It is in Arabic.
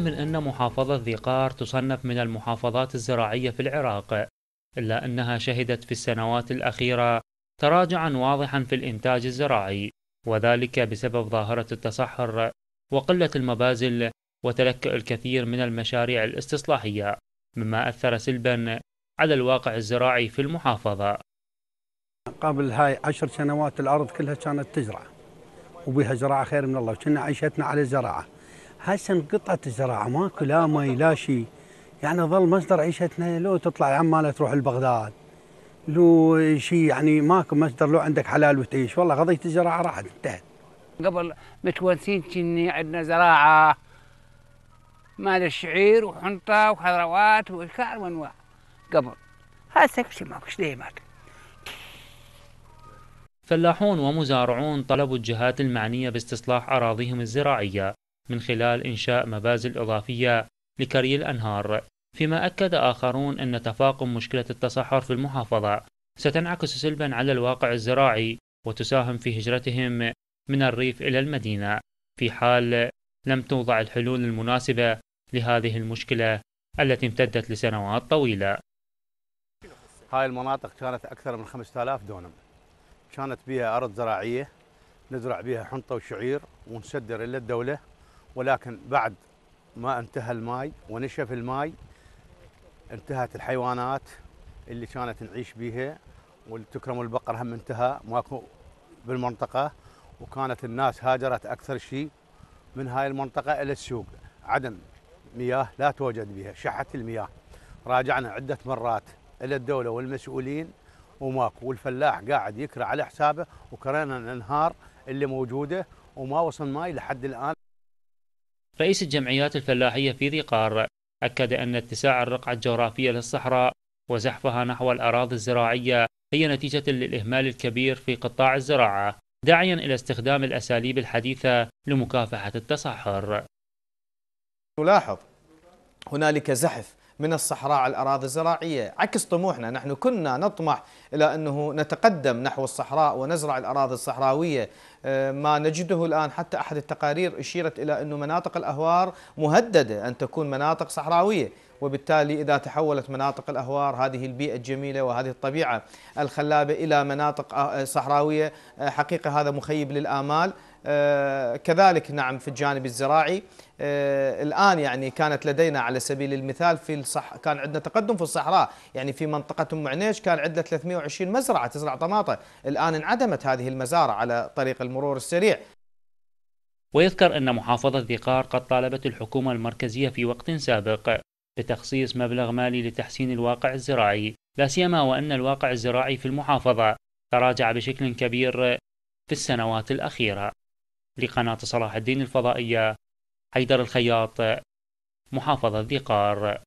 من أن محافظة ذيقار تصنف من المحافظات الزراعية في العراق إلا أنها شهدت في السنوات الأخيرة تراجعا واضحا في الإنتاج الزراعي وذلك بسبب ظاهرة التصحر وقلة المبازل وتلكؤ الكثير من المشاريع الاستصلاحية مما أثر سلبا على الواقع الزراعي في المحافظة قبل هاي عشر سنوات الأرض كلها كانت تزرع وبها زراعة خير من الله وكنا عيشتنا على زراعة هسه انقطعت الزراعه ماكو لا مي لا شيء يعني ظل مصدر عيشتنا لو تطلع عماله تروح لبغداد لو شيء يعني ماكو مصدر لو عندك حلال وتعيش والله قضيه الزراعه راحت انتهت قبل متونسين كني عندنا زراعه مال الشعير وحنطه وخضروات وكار وانواع قبل هسه كل شيء ماكو شيء ماكو فلاحون ومزارعون طلبوا الجهات المعنية باستصلاح أراضيهم الزراعية من خلال إنشاء مبازل إضافية لكري الأنهار فيما أكد آخرون أن تفاقم مشكلة التصحر في المحافظة ستنعكس سلبا على الواقع الزراعي وتساهم في هجرتهم من الريف إلى المدينة في حال لم توضع الحلول المناسبة لهذه المشكلة التي امتدت لسنوات طويلة هاي المناطق كانت أكثر من 5000 دونم كانت بها أرض زراعية نزرع بها حنطة وشعير ونصدر إلى الدولة ولكن بعد ما انتهى الماي ونشف الماي انتهت الحيوانات اللي كانت نعيش بيها والتكرم البقر هم انتهى ماكو بالمنطقة وكانت الناس هاجرت أكثر شيء من هاي المنطقة إلى السوق عدم مياه لا توجد بها شحت المياه راجعنا عدة مرات إلى الدولة والمسؤولين وماكو والفلاح قاعد يكرى على حسابه وكرهنا الانهار اللي موجوده وما وصل ماي لحد الان رئيس الجمعيات الفلاحية في ذي قار أكد أن اتساع الرقعة الجغرافية للصحراء وزحفها نحو الأراضي الزراعية هي نتيجة للإهمال الكبير في قطاع الزراعة داعيا إلى استخدام الأساليب الحديثة لمكافحة التصحر نلاحظ هنالك زحف من الصحراء على الأراضي الزراعية عكس طموحنا نحن كنا نطمح إلى أنه نتقدم نحو الصحراء ونزرع الأراضي الصحراوية آه، ما نجده الآن حتى أحد التقارير أشيرت إلى أن مناطق الأهوار مهددة أن تكون مناطق صحراوية وبالتالي إذا تحولت مناطق الأهوار هذه البيئة الجميلة وهذه الطبيعة الخلابة إلى مناطق آه، صحراوية آه، حقيقة هذا مخيب للآمال آه، كذلك نعم في الجانب الزراعي آه، الان يعني كانت لدينا على سبيل المثال في الصح كان عندنا تقدم في الصحراء يعني في منطقه ام عنيش كان عندنا 320 مزرعه تزرع طماطه الان انعدمت هذه المزارع على طريق المرور السريع ويذكر ان محافظه ذقار قد طالبت الحكومه المركزيه في وقت سابق بتخصيص مبلغ مالي لتحسين الواقع الزراعي لا سيما وان الواقع الزراعي في المحافظه تراجع بشكل كبير في السنوات الاخيره لقناة صلاح الدين الفضائية حيدر الخياط محافظة قار